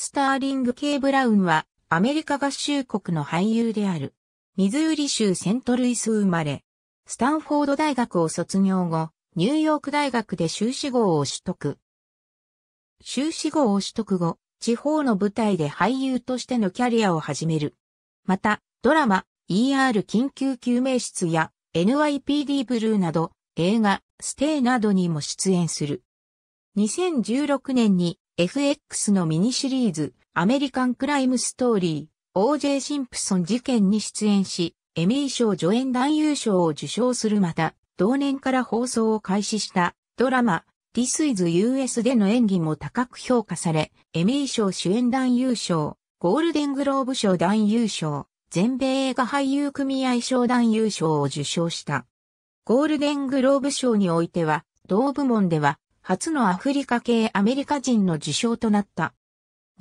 スターリング・ K・ ブラウンは、アメリカ合衆国の俳優である。ミズーリ州セントルイス生まれ。スタンフォード大学を卒業後、ニューヨーク大学で修士号を取得。修士号を取得後、地方の舞台で俳優としてのキャリアを始める。また、ドラマ、ER 緊急救命室や NYPD ブルーなど、映画、ステイなどにも出演する。2016年に FX のミニシリーズ、アメリカンクライムストーリー、OJ シンプソン事件に出演し、エミー賞助演男優賞を受賞するまた、同年から放送を開始したドラマ、This is US での演技も高く評価され、エミー賞主演男優賞、ゴールデングローブ賞男優賞、全米映画俳優組合賞男優賞を受賞した。ゴールデングローブ賞においては、同部門では初のアフリカ系アメリカ人の受賞となった。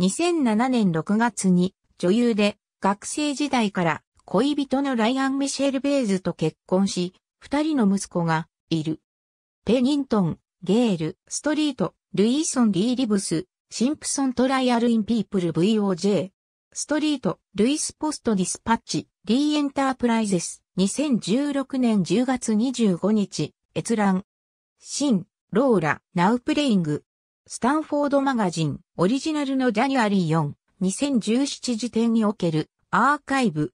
2007年6月に女優で学生時代から恋人のライアン・ミシェル・ベイズと結婚し、二人の息子がいる。ペニントン、ゲール、ストリート、ルイーソン・リー・リブス、シンプソン・トライアル・イン・ピープル・ VOJ、ストリート、ルイス・ポスト・ディスパッチ、リー・エンタープライゼス、2016年10月25日、閲覧。ンローラ、ナウプレイング。スタンフォードマガジン、オリジナルのジャニュアリー4、2017時点におけるアーカイブ。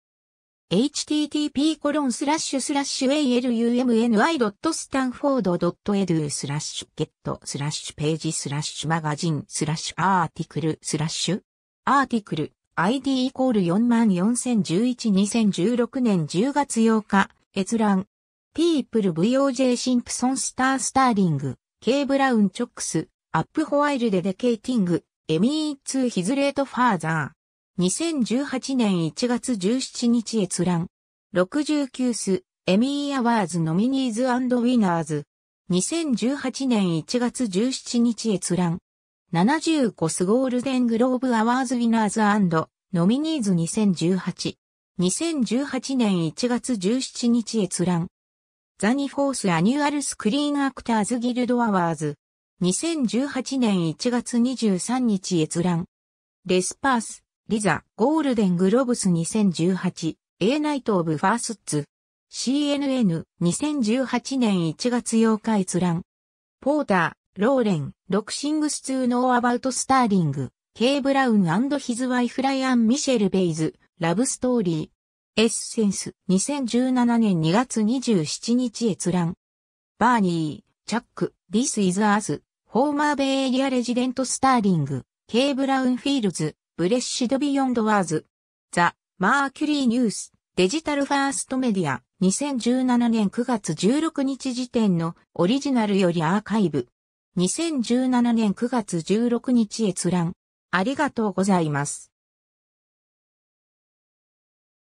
http コロンスラッシュスラッシュ alumni.stanford.edu スラッシュゲットスラッシュページスラッシュマガジンスラッシュアーティクルスラッシュアーティクル ID イコール440112016年10月8日閲覧 People VOJ シンプソンスタースターリング K. ブラウン・チョックス、アップ・ホワイル・デ・デケイティング、エミー・ツー・ヒズ・レート・ファーザー。2018年1月17日閲覧。69ス、エミー・アワーズ・ノミニーズ・アンド・ウィナーズ。2018年1月17日閲覧。75スゴールデングローブ・アワーズ・ウィナーズ・アンド、ノミニーズ2018。2018年1月17日閲覧。ザニフォースアニュアルスクリーンアクターズギルドアワーズ。2018年1月23日閲覧。レスパース、リザ、ゴールデングロブス 2018A ナイトオブファース t ツ。CNN、2018年1月8日閲覧。ポーター、ローレン、ロクシングス2ノーアバウトスターリング、ケイ・ブラウンヒズワイフライアン・ミシェル・ベイズ、ラブストーリエッセンス2017年2月27日閲覧。バーニー、チャック、ィス・イズ・アース、ホーマー・ベイエリア・レジデント・スターリング、ケイ・ブラウン・フィールズ、ブレッシド・ビヨンド・ワーズ、ザ・マーキュリー・ニュース、デジタル・ファースト・メディア、2017年9月16日時点のオリジナルよりアーカイブ。2017年9月16日閲覧。ありがとうございます。